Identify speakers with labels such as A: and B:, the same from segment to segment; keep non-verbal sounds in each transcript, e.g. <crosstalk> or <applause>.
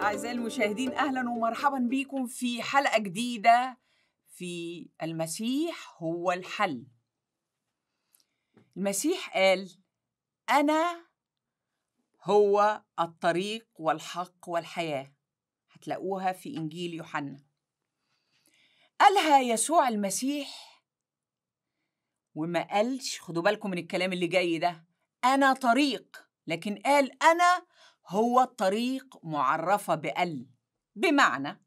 A: أعزائي المشاهدين أهلا ومرحبا بكم في حلقة جديدة في المسيح هو الحل المسيح قال أنا هو الطريق والحق والحياة هتلاقوها في إنجيل يوحنا قالها يسوع المسيح وما قالش خدوا بالكم من الكلام اللي جاي ده أنا طريق لكن قال أنا هو الطريق معرفة بال بمعنى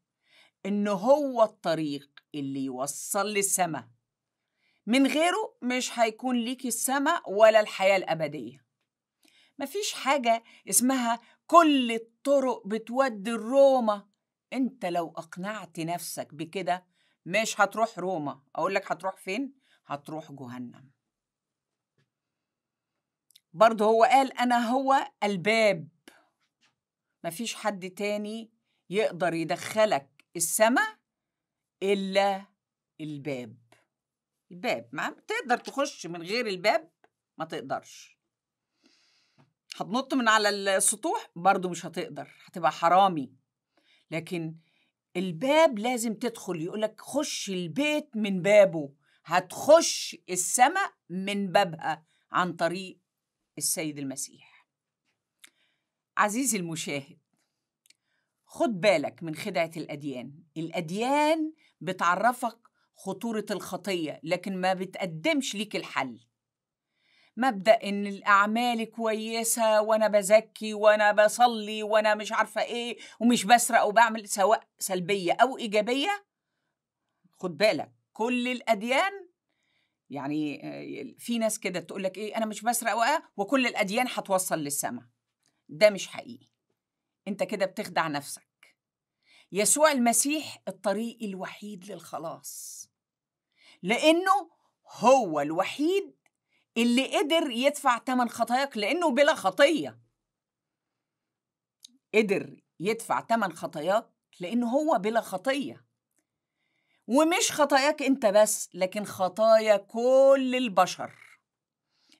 A: إنه هو الطريق اللي يوصل للسماء من غيره مش هيكون ليكي السماء ولا الحياة الأبدية مفيش حاجة اسمها كل الطرق بتودي لروما انت لو اقنعت نفسك بكده مش هتروح روما أقولك هتروح فين هتروح جهنم برضه هو قال انا هو الباب مفيش حد تاني يقدر يدخلك السماء إلا الباب الباب ما تقدر تخش من غير الباب ما تقدرش هتنط من على السطوح برضو مش هتقدر هتبقى حرامي لكن الباب لازم تدخل يقولك خش البيت من بابه هتخش السماء من بابها عن طريق السيد المسيح عزيزي المشاهد خد بالك من خدعة الأديان الأديان بتعرفك خطورة الخطية لكن ما بتقدمش ليك الحل مبدأ إن الأعمال كويسة وأنا بزكي وأنا بصلي وأنا مش عارفة إيه ومش بسرق وبعمل سواء سلبية أو إيجابية خد بالك كل الأديان يعني آه، في ناس كده تقول لك إيه أنا مش بسرق وكل الأديان هتوصل للسماء ده مش حقيقي انت كده بتخدع نفسك يسوع المسيح الطريق الوحيد للخلاص لانه هو الوحيد اللي قدر يدفع ثمن خطاياك لانه بلا خطيه قدر يدفع ثمن خطاياك لانه هو بلا خطيه ومش خطاياك انت بس لكن خطايا كل البشر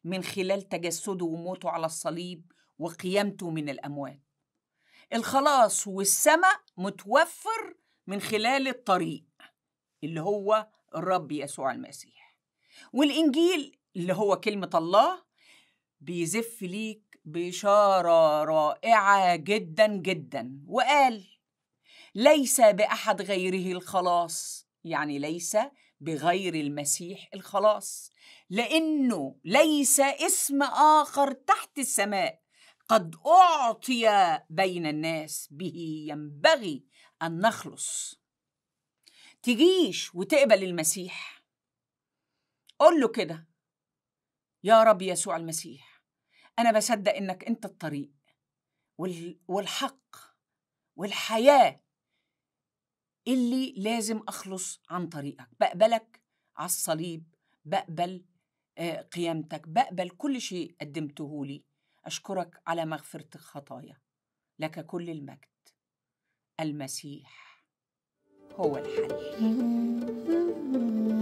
A: من خلال تجسده وموته على الصليب وقيامته من الأموات الخلاص والسماء متوفر من خلال الطريق اللي هو الرب يسوع المسيح والإنجيل اللي هو كلمة الله بيزف ليك بشارة رائعة جدا جدا وقال ليس بأحد غيره الخلاص يعني ليس بغير المسيح الخلاص لأنه ليس اسم آخر تحت السماء قد اعطي بين الناس به ينبغي ان نخلص تجيش وتقبل المسيح قول له كده يا رب يسوع المسيح انا بصدق انك انت الطريق والحق والحياه اللي لازم اخلص عن طريقك بقبلك على الصليب بقبل آه، قيامتك بقبل كل شيء قدمته لي أشكرك على مغفرة الخطايا لك كل المجد المسيح هو الحل <laughs>